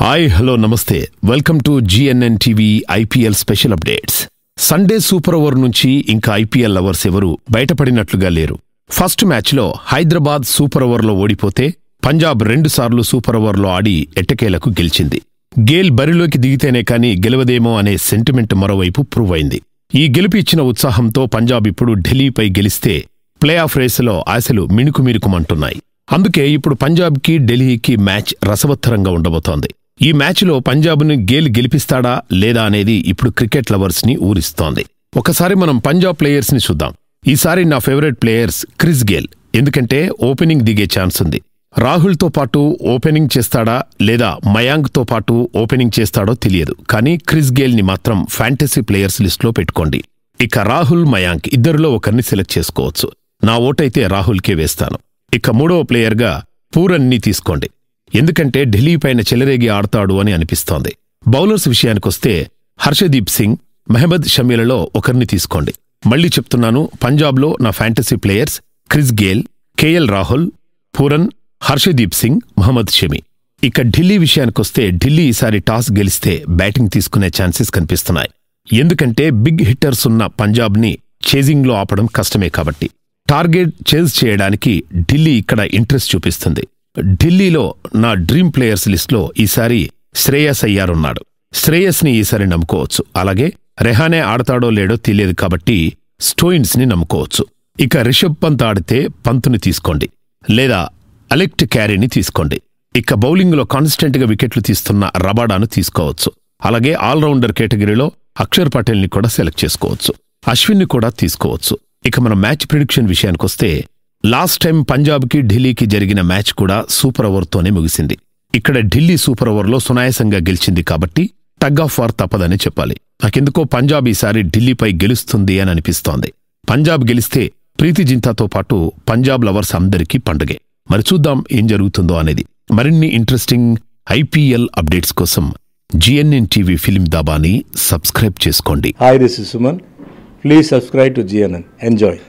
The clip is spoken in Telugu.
హాయ్ హలో నమస్తే welcome to GNN TV IPL special updates Sunday super over నుంచి ఇంకా ఐపీఎల్ లవర్స్ ఎవరూ బయటపడినట్లుగా లేరు ఫస్ట్ మ్యాచ్లో హైదరాబాద్ సూపర్ ఓవర్లో ఓడిపోతే పంజాబ్ రెండుసార్లు సూపర్ ఓవర్లో ఆడి ఎట్టకేలకు గెలిచింది గేల్ బరిలోకి దిగితేనే కానీ గెలవదేమో అనే సెంటిమెంట్ మరోవైపు ప్రూవ్ అయింది ఈ గెలుపు ఇచ్చిన ఉత్సాహంతో పంజాబ్ ఇప్పుడు ఢిల్లీపై గెలిస్తే ప్లే ఆఫ్ రేసులో ఆశలు మిణుకుమిరుకుమంటున్నాయి అందుకే ఇప్పుడు పంజాబ్కి ఢిల్లీకి మ్యాచ్ రసవత్తరంగా ఉండబోతోంది ఈ మ్యాచ్లో పంజాబ్ను గేల్ గెలిపిస్తాడా లేదా అనేది ఇప్పుడు క్రికెట్ లవర్స్ని ఊరిస్తోంది ఒకసారి మనం పంజాబ్ ప్లేయర్స్ని చూద్దాం ఈసారి నా ఫేవరెట్ ప్లేయర్స్ క్రిస్ గేల్ ఎందుకంటే ఓపెనింగ్ దిగే ఛాన్స్ ఉంది రాహుల్తో పాటు ఓపెనింగ్ చేస్తాడా లేదా మయాంక్తో పాటు ఓపెనింగ్ చేస్తాడో తెలియదు కానీ క్రిస్ గేల్ని మాత్రం ఫ్యాంటసీ ప్లేయర్స్ లిస్ట్లో పెట్టుకోండి ఇక రాహుల్ మయాంక్ ఇద్దరిలో ఒకరిని సెలెక్ట్ చేసుకోవచ్చు నా ఓటైతే రాహుల్కే వేస్తాను ఇక మూడవ ప్లేయర్గా పూరన్ని తీసుకోండి ఎందుకంటే ఢిల్లీ పైన చెలరేగి ఆడతాడు అని అనిపిస్తోంది బౌలర్స్ విషయానికొస్తే హర్షదీప్ సింగ్ మెహమ్మద్ షమీలలో ఒకరిని తీసుకోండి మళ్లీ చెప్తున్నాను పంజాబ్లో నా fantasy players Chris Gayle K L Rahul Pooran Harshdeep Singh Mohammed Shami ఇక ఢిల్లీ విషయానికొస్తే ఢిల్లీ ఈసారి టాస్ గెలిస్తే బ్యాటింగ్ తీసుకునే ఛాన్సెస్ కనిపిస్తున్నాయి ఎందుకంటే బిగ్ హిట్టర్స్ ఉన్న పంజాబ్ని చేజింగ్లో ఆపడం కష్టమే కాబట్టి టార్గెట్ చేజ్ చేయడానికి ఢిల్లీ ఇక్కడ ఇంట్రెస్ట్ చూపిస్తుంది ఢిల్లీలో నా డ్రీమ్ ప్లేయర్స్ లిస్ట్లో ఈసారి శ్రేయస్ అయ్యారున్నాడు శ్రేయస్ని ఈసారి నమ్ముకోవచ్చు అలాగే రెహానే ఆడతాడో లేడో తెలియదు కాబట్టి స్టోయిన్స్ని నమ్ముకోవచ్చు ఇక రిషబ్ పంత్ ఆడితే పంతుని తీసుకోండి లేదా అలెక్ట్ క్యారీని తీసుకోండి ఇక బౌలింగ్లో కాన్స్టెంట్గా వికెట్లు తీస్తున్న రబాడాను తీసుకోవచ్చు అలాగే ఆల్రౌండర్ కేటగిరీలో అక్షర్ పటేల్ని కూడా సెలెక్ట్ చేసుకోవచ్చు అశ్విన్ని కూడా తీసుకోవచ్చు ఇక మన మ్యాచ్ ప్రిడిక్షన్ విషయానికొస్తే లాస్ట్ టైం పంజాబ్కి ఢిల్లీకి జరిగిన మ్యాచ్ కూడా సూపర్ ఓవర్తోనే ముగిసింది ఇక్కడ ఢిల్లీ సూపర్ ఓవర్లో సునాయాసంగా గెలిచింది కాబట్టి టగ్ ఆఫ్ వార్ తప్పదని చెప్పాలి నాకెందుకో పంజాబ్ ఈసారి ఢిల్లీపై గెలుస్తుంది అని అనిపిస్తోంది పంజాబ్ గెలిస్తే ప్రీతి జింతాతో పాటు పంజాబ్ లవర్స్ అందరికీ పండుగే మరి చూద్దాం ఏం జరుగుతుందో అనేది మరిన్ని ఇంట్రెస్టింగ్ ఐపీఎల్ అప్డేట్స్ కోసం జిఎన్ఎన్ టీవీ ఫిలిం దాబాని సబ్స్క్రైబ్ చేసుకోండి hi this Suman please subscribe to GNN enjoy